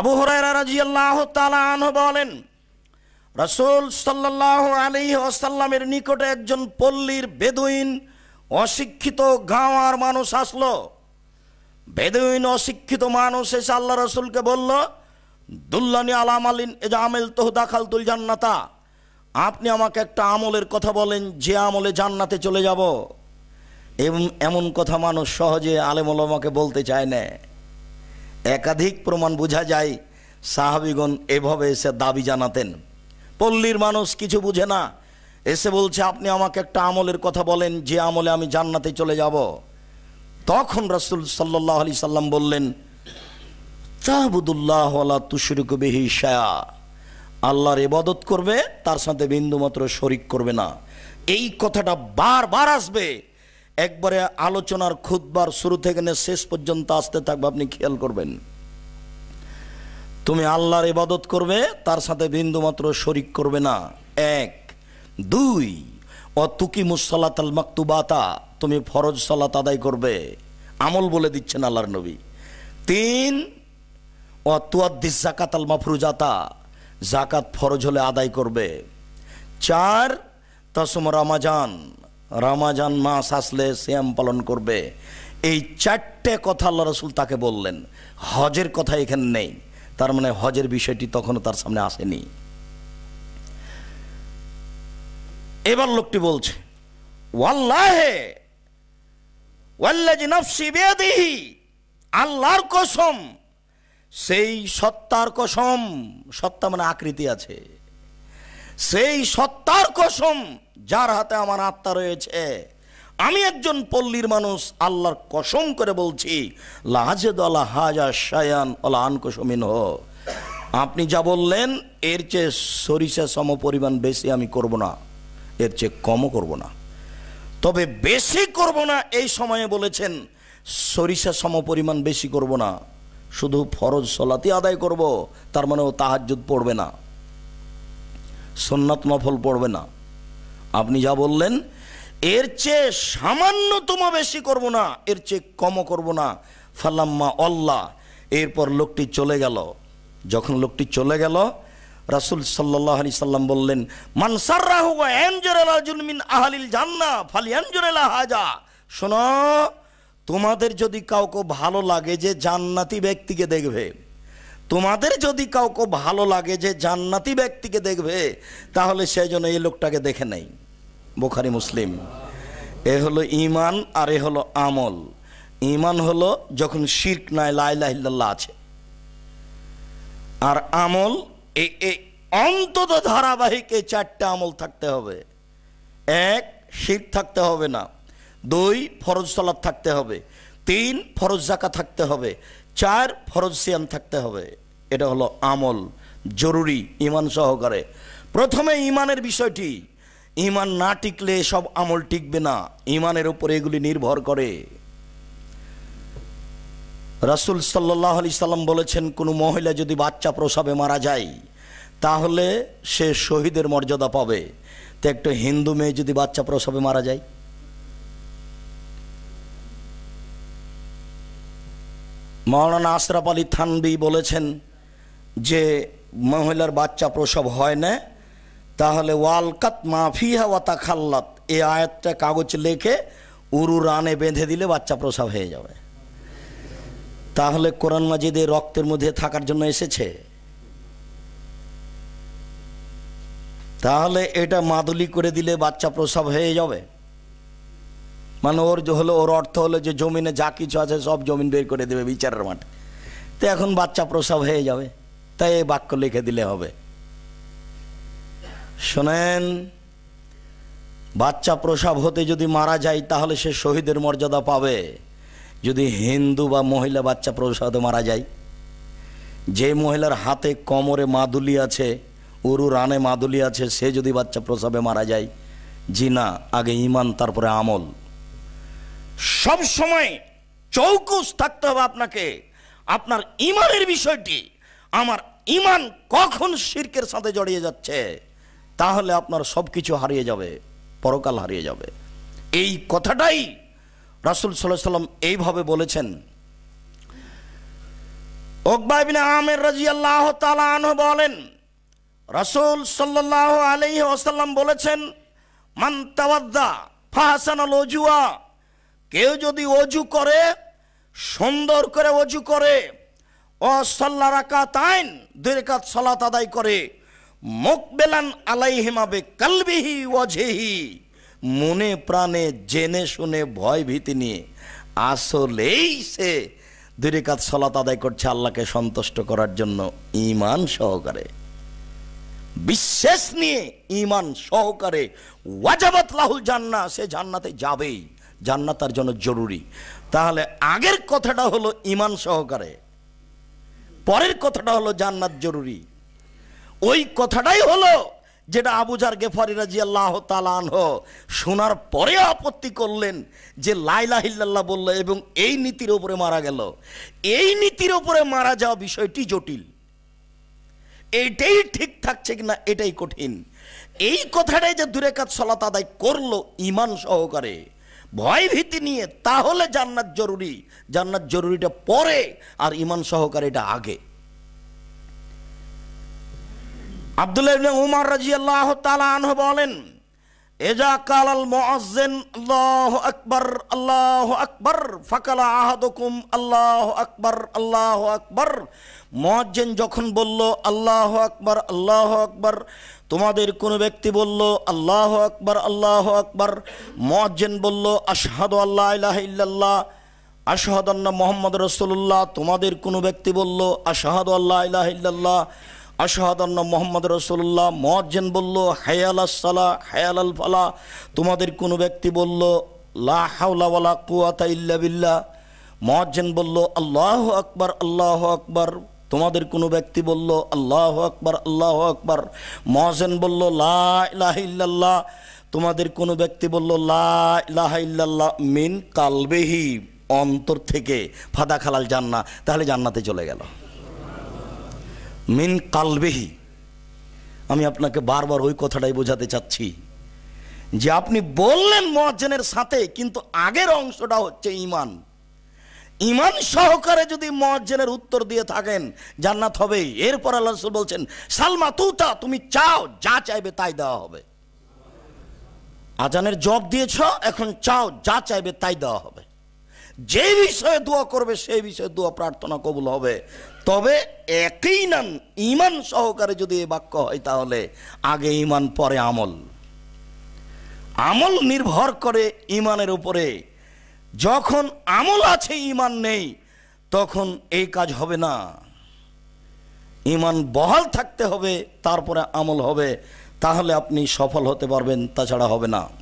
আবু হরাইরা রাজিয়াল্লাহ তালাহ বলেন রসুল সাল্লাহ আলী আসাল্লামের নিকটে একজন পল্লীর বেদুইন অশিক্ষিত গাঁওয়ার মানুষ আসলো বেদুইন অশিক্ষিত মানুষ এসে আল্লাহ রসুলকে বলল দুল্লানি আলাম আলিন এজা আমেল তোহ দাখাল তুল জান্নাতা আপনি আমাকে একটা আমলের কথা বলেন যে আমলে জান্নাতে চলে যাব এবং এমন কথা মানুষ সহজে আলেমলমাকে বলতে চায় না একাধিক প্রমাণ বোঝা যায় সাহাবিগণ এভাবে এসে দাবি জানাতেন পল্লীর মানুষ কিছু বুঝে না এসে বলছে আপনি আমাকে একটা আমলের কথা বলেন যে আমলে আমি জান্নাতে চলে যাব তখন রাসুল সাল্লাহ আলি সাল্লাম বললেন তাহবুদুল্লাহ তুশরিক বিহি শায়া আল্লাহর এবাদত করবে তার সাথে বিন্দুমাত্র শরিক করবে না এই কথাটা বারবার আসবে একবারে আলোচনার খুদবার শুরু থেকে নিয়ে শেষ পর্যন্ত আসতে থাকবে আপনি খেয়াল করবেন তুমি আল্লাহর ইবাদত করবে তার সাথে বিন্দুমাত্র শরিক করবে না এক দুই অতুকি তুকি আল মাকতুবাতা তুমি ফরজ সালাত আদায় করবে আমল বলে দিচ্ছেন আল্লাহর নবী তিন তুয়াদ্দিস জাকাত আল মাফরুজাতা জাকাত ফরজ হলে আদায় করবে চার তসম রামাজান রমাজান মাস আসলে শ্যাম পালন করবে এই চারটে কথা আল্লাহ রসুল তাকে বললেন হজের কথা এখানে নেই তার মানে হজের বিষয়টি তখনও তার সামনে আসেনি এবার লোকটি বলছে আল্লাহর কসম সেই সত্তার কসম সত্তা মানে আকৃতি আছে সেই সত্তার কসম যার হাতে আমার আত্মা রয়েছে আমি একজন পল্লীর মানুষ আল্লাহর কসম করে বলছি হাজা শায়ান আপনি যা বললেন এর চেয়ে সরিষা সম পরিমাণ বেশি আমি করব না এর চেয়ে কমও করব না তবে বেশি করব না এই সময়ে বলেছেন সরিষা সম পরিমাণ বেশি করব না শুধু ফরজ সলাতি আদায় করব তার মানে ও তাহাজুদ পড়বে না সন্ন্যাত নফল পড়বে না আপনি যা বললেন এর চেয়ে সামান্যতম বেশি করব না এর চেয়ে কমও করব না ফালাম্মা অল্লাহ এরপর লোকটি চলে গেল যখন লোকটি চলে গেল রাসুল সাল্লাহ আলি সাল্লাম বললেন মানসারমিন আহালিল জান্না ফালিয়ানজুরেলা হাজা শোনো তোমাদের যদি কাউকে ভালো লাগে যে জান্নাতি ব্যক্তিকে দেখবে তোমাদের যদি কাউকে ভালো লাগে যে জান্নাতি ব্যক্তিকে দেখবে তাহলে সেই জন্য এই লোকটাকে দেখে নেই বোখারি মুসলিম এ হলো ইমান আর এ হলো আমল ইমান হলো যখন শির্ক নাই লাইলাহিল্লাহ আছে আর আমল এই অন্তত ধারাবাহিক এই চারটে আমল থাকতে হবে এক শির থাকতে হবে না দুই ফরজ সলাদ থাকতে হবে তিন ফরজ জাকা থাকতে হবে চার ফরজ সিয়াম থাকতে হবে এটা হলো আমল জরুরি ইমান সহকারে প্রথমে ইমানের বিষয়টি ইমান না টিকলে সব আমল টিকবে না ইমানের উপরে এগুলি নির্ভর করে রাসুল সাল্লাহ আলি সাল্লাম বলেছেন কোনো মহিলা যদি বাচ্চা প্রসবে মারা যায় তাহলে সে শহীদের মর্যাদা পাবে তো একটা হিন্দু মেয়ে যদি বাচ্চা প্রসবে মারা যায় মৌলানা আশরাফ আলী থানবি বলেছেন যে মহিলার বাচ্চা প্রসব হয় না তাহলে ওয়ালকাত মাফিয়া ওয়াতা খাল্লাত এই আয়াতটা কাগজ লেখে উরু রানে বেঁধে দিলে বাচ্চা প্রসব হয়ে যাবে তাহলে কোরআন মাজিদে রক্তের মধ্যে থাকার জন্য এসেছে তাহলে এটা মাদুলি করে দিলে বাচ্চা প্রসব হয়ে যাবে মানে ওর হলো ওর অর্থ হলো যে জমিনে যা কিছু আছে সব জমিন বের করে দেবে বিচারের মাঠে তো এখন বাচ্চা প্রসব হয়ে যাবে তাই এই বাক্য লিখে দিলে হবে শোনেন বাচ্চা প্রসব হতে যদি মারা যায় তাহলে সে শহীদের মর্যাদা পাবে যদি হিন্দু বা মহিলা বাচ্চা প্রসবে মারা যায় যে মহিলার হাতে কোমরে মাদুলি আছে উরু রানে মাদুলি আছে সে যদি বাচ্চা প্রসাবে মারা যায় জি না আগে ইমান তারপরে আমল সব সময় চৌকুশ থাকতে হবে আপনাকে আপনার ইমানের বিষয়টি আমার ইমান কখন শির্কের সাথে জড়িয়ে যাচ্ছে তাহলে আপনার সব কিছু হারিয়ে যাবে পরকাল হারিয়ে যাবে এই কথাটাই রাসুল সাল্লাহ সাল্লাম এইভাবে বলেছেন ওকবাবিন আমের রাজি আল্লাহ তালাহ বলেন রাসুল সাল্লাহ আলি ওসাল্লাম বলেছেন মান্তাওয়াদ্দা ফাহাসান লজুয়া কেউ যদি অজু করে সুন্দর করে অজু করে অসল্লা রাখা তাইন দুই রেখাত সলাত আদায় করে মুখ বেলান আলাইহেমাবে কালবিহি অজেহি মনে প্রাণে জেনে শুনে ভয় ভীতি নিয়ে আসলেই সে দুই রেখাত সলাত আদায় করছে আল্লাহকে সন্তুষ্ট করার জন্য ইমান সহকারে বিশ্বাস নিয়ে ইমান সহকারে ওয়াজাবত লাহুল জান্না সে জান্নাতে যাবেই জান্নাত তার জন্য জরুরি তাহলে আগের কথাটা হলো ইমান সহকারে পরের কথাটা হলো জান্নাত জরুরি ওই কথাটাই হলো যেটা আবুজার গেফারি রাজি আল্লাহ তালানহ শোনার পরে আপত্তি করলেন যে লাইলা হিল্লাল্লাহ বলল এবং এই নীতির ওপরে মারা গেল এই নীতির ওপরে মারা যাওয়া বিষয়টি জটিল এটাই ঠিক থাকছে কিনা এটাই কঠিন এই কথাটাই যে দূরে কাজ সলাত আদায় করলো ইমান সহকারে ভয় ভীতি নিয়ে তাহলে জান্নাত জরুরি জান্নাত জরুরিটা পরে আর ইমান সহকারে এটা আগে আব্দুল্লাহ উমার রাজি তালা বলেন এজা কালাল মুআজ্জিন আল্লাহু আকবার আল্লাহু আকবার ফাকালা আহাদুকুম আল্লাহ আকবর আল্লাহ আকবর মুআজ্জিন যখন বলল আল্লাহ আকবার আল্লাহ আকবার তোমাদের কোনো ব্যক্তি বলল আল্লাহ আকবার আল্লাহ আকবার মুআজ্জিন বলল আশহাদু আল্লাহ ইলাহা ইল্লাল্লাহ আশহাদু আন্না মুহাম্মদ রাসূলুল্লাহ তোমাদের কোনো ব্যক্তি বলল আশহাদু আল্লাহ ইলাহা ইল্লাল্লাহ আশাহাদান্ন মোহাম্মদ রসুল্লাহ মোয়াজ্জেন বলল হায়াল সালা হায়াল আল ফালা তোমাদের কোনো ব্যক্তি বলল লা কুয়াতা ইল্লা বিল্লা মোয়াজ্জেন বলল আল্লাহ আকবর আল্লাহ আকবর তোমাদের কোনো ব্যক্তি বলল আল্লাহ আকবর আল্লাহ আকবর মহাজেন বলল লাহ ইল্লাল্লাহ তোমাদের কোনো ব্যক্তি বলল লাহ ইল্লাহ মিন কালবেহি অন্তর থেকে ফাদা খালাল জান্না তাহলে জান্নাতে চলে গেল মিন কালবেহি আমি আপনাকে বারবার ওই কথাটাই বোঝাতে চাচ্ছি যে আপনি বললেন মহাজনের সাথে কিন্তু আগের অংশটা হচ্ছে ইমান ইমান সহকারে যদি মহাজনের উত্তর দিয়ে থাকেন জান্নাত হবে এরপর আল্লাহ বলছেন সালমা তুতা তুমি চাও যা চাইবে তাই দেওয়া হবে আজানের জব দিয়েছ এখন চাও যা চাইবে তাই দেওয়া হবে যে বিষয়ে দোয়া করবে সেই বিষয়ে দোয়া প্রার্থনা কবুল হবে তবে একই নান ইমান সহকারে যদি এ বাক্য হয় তাহলে আগে ইমান পরে আমল আমল নির্ভর করে ইমানের উপরে যখন আমল আছে ইমান নেই তখন এই কাজ হবে না ইমান বহাল থাকতে হবে তারপরে আমল হবে তাহলে আপনি সফল হতে পারবেন তাছাড়া হবে না